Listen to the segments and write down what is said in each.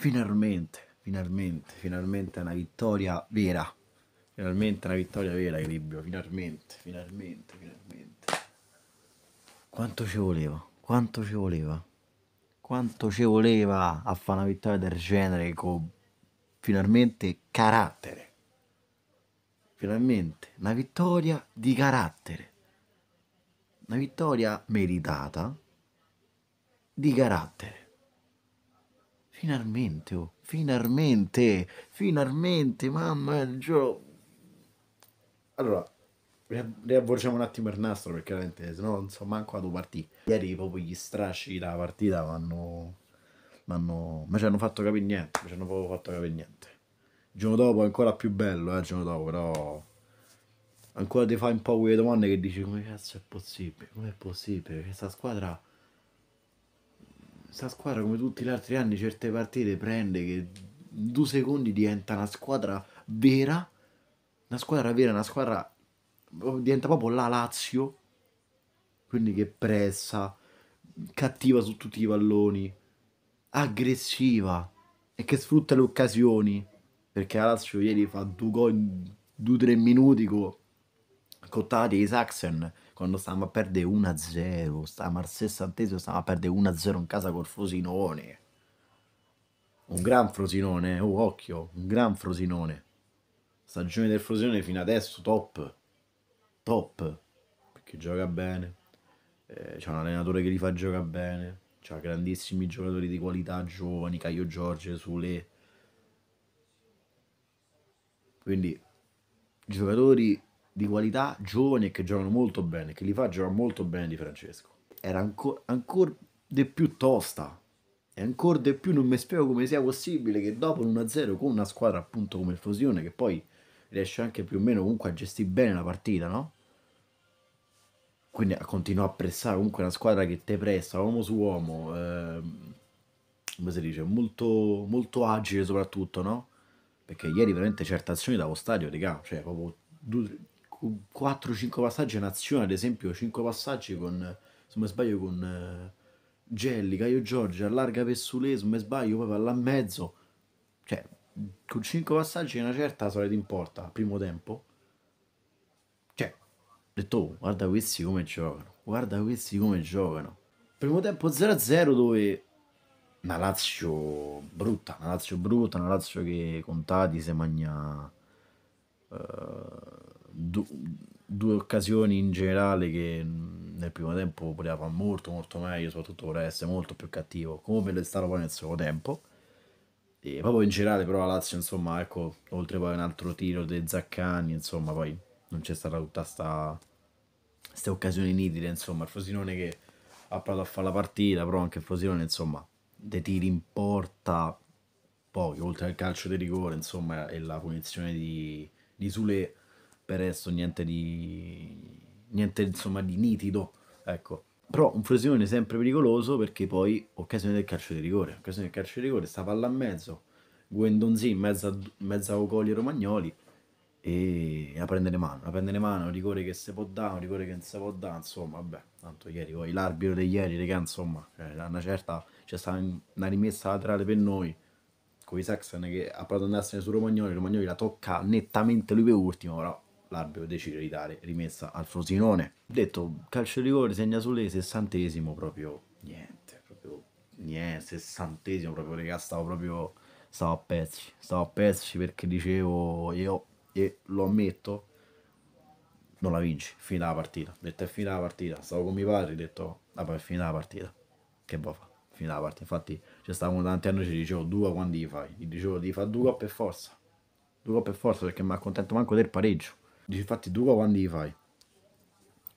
Finalmente, finalmente, finalmente una vittoria vera. Finalmente una vittoria vera, Equilibrio. Finalmente, finalmente, finalmente. Quanto ci voleva, quanto ci voleva. Quanto ci voleva a fare una vittoria del genere con finalmente carattere. Finalmente, una vittoria di carattere. Una vittoria meritata di carattere. Finalmente, oh, finalmente, finalmente, mamma, giuro. Allora, riavvolgiamo un attimo il nastro perché veramente, se no non so manco a due Ieri proprio gli strasci della partita mi hanno... Ma ci hanno fatto capire niente, ci hanno proprio fatto capire niente. Il giorno dopo è ancora più bello, eh, il giorno dopo, però... Ancora ti fai un po' quelle domande che dici come cazzo è possibile, come è possibile, questa squadra sta squadra come tutti gli altri anni certe partite prende che in due secondi diventa una squadra vera, una squadra vera, una squadra oh, diventa proprio la Lazio, quindi che pressa, cattiva su tutti i palloni, aggressiva e che sfrutta le occasioni, perché la Lazio ieri fa due gol in due o tre minuti con Cottati e Saxen quando stavamo a perdere 1-0, stavamo al sessantesimo, stavamo a perdere 1-0 in casa col Frosinone. Un gran Frosinone, eh, oh occhio, un gran Frosinone. Stagione del Frosinone fino adesso top, top, perché gioca bene, eh, c'è un allenatore che li fa giocare bene, c'ha grandissimi giocatori di qualità, giovani, Caio Giorgio, Sule. Quindi giocatori di qualità giovani e che giocano molto bene, che li fa giocare molto bene di Francesco. Era ancora ancor di più tosta. E ancora di più non mi spiego come sia possibile che dopo l'1-0 con una squadra appunto come il Fusione, che poi riesce anche più o meno comunque a gestire bene la partita, no? Quindi continua a pressare comunque una squadra che te pressa, uomo su uomo, ehm, come si dice, molto, molto agile soprattutto, no? Perché ieri veramente certe azioni davo stadio, raga, cioè proprio due, 4-5 passaggi in azione, ad esempio 5 passaggi con, se non sbaglio, con uh, Gelli, Caio Giorgio, allarga per Pessule, se non sbaglio, poi va là in mezzo. Cioè, con 5 passaggi una certa solita in porta primo tempo. Cioè, detto, oh, guarda questi come giocano, guarda questi come giocano. Primo tempo 0-0 dove una Lazio brutta, una Lazio brutta, una Lazio che Contati se magna... Uh, du- due occasioni in generale che nel primo tempo poteva fare molto molto meglio, soprattutto poteva essere molto più cattivo, come lo è stato poi nel secondo tempo. E proprio in generale però la Lazio, insomma, ecco, oltre poi un altro tiro di Zaccani, insomma, poi non c'è stata tutta questa queste occasioni nitide, insomma, il Frosinone che ha provato a fare la partita, però anche il Frosinone, insomma, dei tiri in porta, poi oltre al calcio di rigore, insomma, e la punizione di, di Sule per adesso niente di niente insomma di nitido, ecco. Però un Frosinone sempre pericoloso perché poi occasione del calcio di rigore, occasione del calcio di rigore, sta palla a mezzo, Guendonzi in mezzo a, mezzo a Ocoli e Romagnoli e a prendere mano, la prende mano, un rigore che si può dare, un rigore che non si può dare, insomma, vabbè, tanto ieri poi l'arbitro di ieri, regà insomma, cioè, una certa, c'è stata una rimessa laterale per noi, con i Saxon che ha provato ad andarsene su Romagnoli, Romagnoli la tocca nettamente lui per ultimo, però l'arbitro decide di dare rimessa al Frosinone. Detto calcio di rigore, segna sulle sessantesimo, proprio niente, proprio niente, sessantesimo, proprio regà, stavo proprio, stavo a pezzi, stavo a pezzi perché dicevo, io, e lo ammetto, non la vinci, fine la partita, detto è finita la partita, stavo con mio padre, detto, vabbè ah, è finita la partita, che boh fa, finita la partita, infatti c'è stavano tanti anni, ci dicevo due quando gli fai, gli dicevo di fa due per forza, due per forza perché mi accontento manco del pareggio, Dici infatti, duro quando li fai.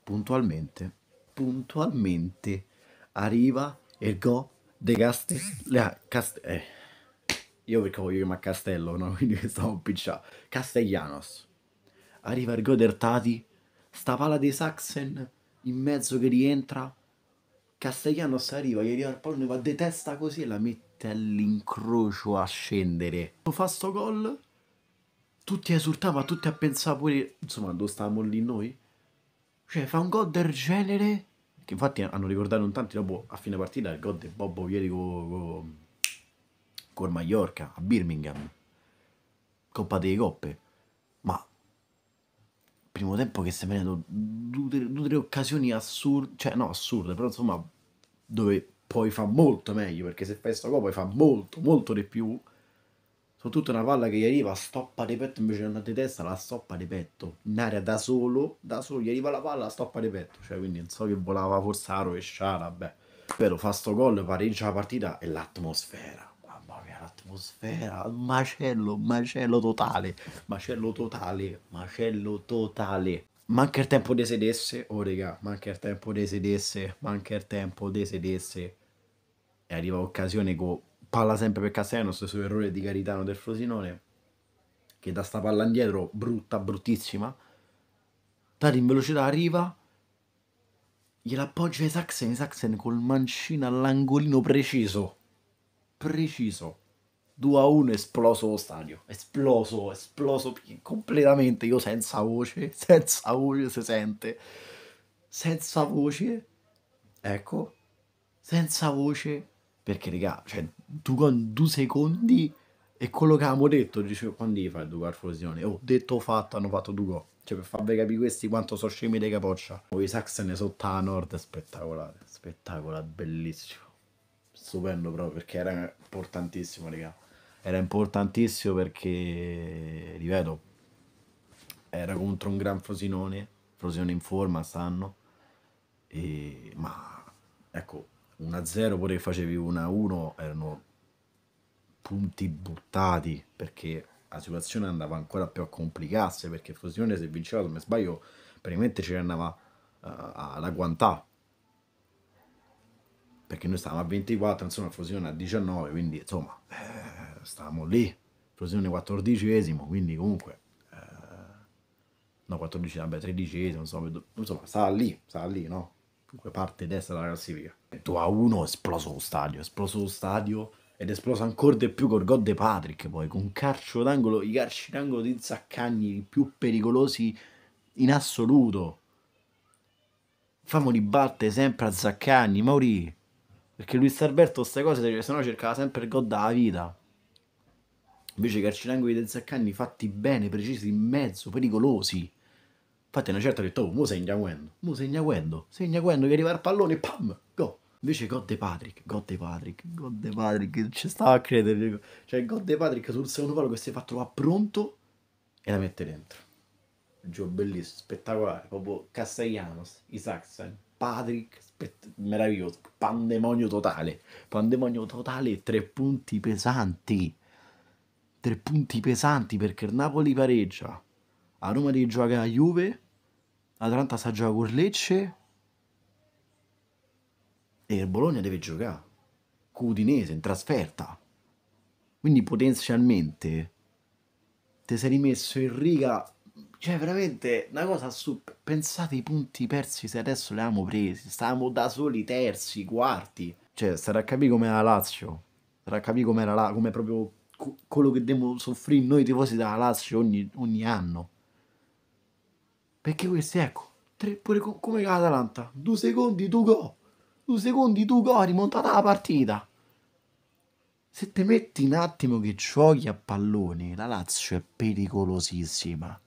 Puntualmente, puntualmente arriva il go de Castellano. Cast- eh. Io perché voglio chiamare Castello, no? Quindi stavo picciando. Castellanos. Arriva il go del Tati. Sta pala di Saxen in mezzo che rientra. Castellanos arriva, gli arriva il pallone, va di testa così e la mette all'incrocio a scendere. Fa sto gol tutti a esultare, ma tutti a pensare pure, insomma, dove stavamo lì noi? Cioè, fa un gol del genere, che infatti hanno ricordato un tanti dopo, a fine partita, il gol di Bobbo ieri con co, co il Mallorca, a Birmingham, Coppa delle Coppe, ma primo tempo che si è venuto due o tre occasioni assurde, cioè no assurde, però insomma, dove poi fa molto meglio, perché se fai sto gol poi fa molto, molto di più, soprattutto una palla che gli arriva, stoppa di petto invece di andare di testa, la stoppa di petto in aria da solo, da solo gli arriva la palla, la stoppa di petto, cioè quindi non so che volava forse la rovesciata, vabbè. però fa sto gol, pareggia la partita e l'atmosfera, mamma mia l'atmosfera, macello, macello totale, macello totale, macello totale. Manca il tempo di sedesse, oh raga, manca il tempo di sedesse, manca il tempo di sedesse. E arriva l'occasione con palla sempre per Castellano, stesso errore di Garitano del Frosinone, che da sta palla indietro, brutta, bruttissima, Tati in velocità arriva, gliela appoggia ai Saxen, Saxen col mancino all'angolino preciso, preciso, 2 a 1 esploso lo stadio, esploso, esploso completamente, io senza voce, senza voce si sente, senza voce, ecco, senza voce, perché raga, cioè, tu con due secondi e quello che avevamo detto, dicevo, quando devi fare due confusioni? Oh, detto fatto, hanno fatto due gol. Cioè, per farvi capire questi quanto sono scemi dei capoccia. I Saxon sotto a nord, spettacolare, spettacolare, bellissimo. Stupendo proprio, perché era importantissimo, raga. Era importantissimo perché, ripeto, era contro un gran Frosinone, Frosinone in forma stanno, e... ma ecco, 1-0, pure che facevi 1-1, erano punti buttati perché la situazione andava ancora più a complicarsi perché Frosinone se vinceva, se non mi sbaglio, praticamente ce ne andava uh, alla guantà perché noi stavamo a 24, insomma Frosinone a 19, quindi insomma eh, stavamo lì, Frosinone 14 esimo quindi comunque eh, no 14, vabbè 13 insomma, insomma stava lì, stava lì, no? comunque parte destra della classifica. 2 a 1 esploso lo stadio, esploso lo stadio ed esploso ancora di più col God de Patrick poi, con calcio d'angolo, i calci d'angolo di Zaccagni i più pericolosi in assoluto. Famo ribatte sempre a Zaccagni, Mauri, perché Luis Alberto queste cose, se no cercava sempre il God della vita. Invece i calci d'angolo di Zaccagni fatti bene, precisi in mezzo, pericolosi. Infatti una certa ho detto, oh, mo segna quando, mo segna quando, segna quando, che arriva il pallone, pam, go. Invece God the Patrick, God the Patrick, God the Patrick, non ci stava a credere. Cioè God the Patrick sul secondo palo che si fatto trovare pronto e la mette dentro. Gio, bellissimo, spettacolare, proprio Castellanos, Isaacson, Patrick, spett- meraviglioso, pandemonio totale, pandemonio totale, tre punti pesanti, tre punti pesanti perché il Napoli pareggia, a Roma di gioca a Juve, l'Atalanta sa giocare con Lecce e il Bologna deve giocare con Udinese in trasferta. Quindi potenzialmente ti sei rimesso in riga cioè veramente una cosa assurda. Pensate ai punti persi se adesso li abbiamo presi, stavamo da soli terzi, quarti. Cioè, sarà a capire com'era la Lazio, sarà a capire com'era la, come proprio quello che dobbiamo soffrire noi tifosi della Lazio ogni, ogni anno. Perché questo, ecco, tre, pure co- come l'Atalanta, due secondi, tu go, due secondi, tu go, rimontata la partita. Se te metti un attimo che giochi a pallone, la Lazio è pericolosissima.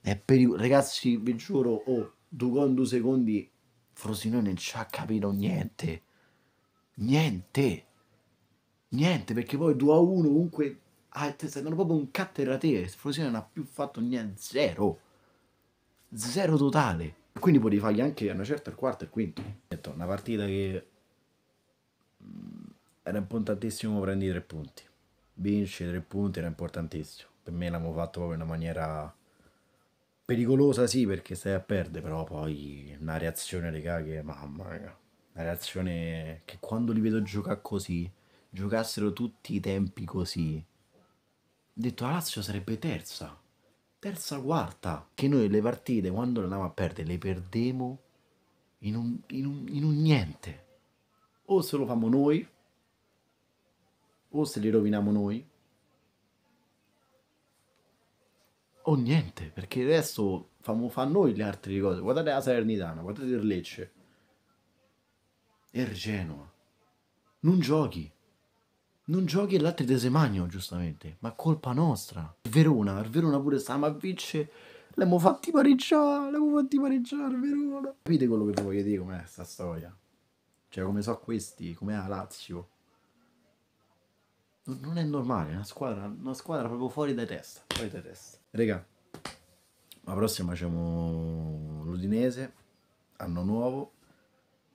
È pericol- Ragazzi, vi giuro, oh, Ducò in due secondi, Frosinone non ci ha capito niente. Niente. Niente, perché poi 2 a 1 comunque... Ah, è proprio un catterate. Frosinone non ha più fatto niente, zero zero totale. Quindi potevi fargli anche a una certa il quarto e il quinto. Una partita che mm, era importantissimo prendi tre punti. Vinci tre punti era importantissimo. Per me l'abbiamo fatto proprio in una maniera pericolosa, sì, perché stai a perdere, però poi una reazione, regà, che mamma mia. Una reazione che quando li vedo giocare così, giocassero tutti i tempi così, ho detto la Lazio sarebbe terza terza quarta che noi le partite quando le andavamo a perdere le perdemo in un, in, un, in un, niente o se lo famo noi o se li roviniamo noi o niente perché adesso famo fa noi le altre cose guardate la Salernitana guardate il Lecce e il Genoa non giochi non giochi e l'altro ti semagno, giustamente. Ma colpa nostra. Il Verona, il Verona pure sta, ma vince... L'abbiamo fatti pareggiare, l'abbiamo fatti pareggiare, Verona. Capite quello che voglio dire com'è sta storia? Cioè, come so questi, com'è la Lazio? Non, non è normale, è una squadra, una squadra proprio fuori dai testa, fuori dai testa. Raga, la prossima facciamo l'Udinese, anno nuovo,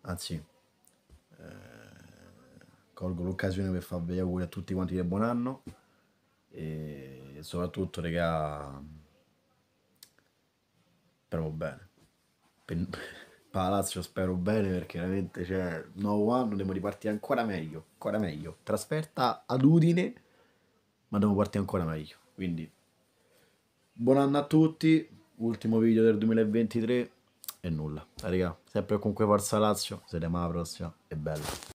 anzi, colgo l'occasione per farvi auguri a tutti quanti del buon anno e soprattutto regà speriamo bene per, Palazzo spero bene perché veramente cioè, nuovo anno dobbiamo ripartire ancora meglio ancora meglio trasferta ad Udine ma dobbiamo partire ancora meglio quindi buon anno a tutti ultimo video del 2023 e nulla raga sempre comunque forza Lazio si vediamo alla prossima e bello.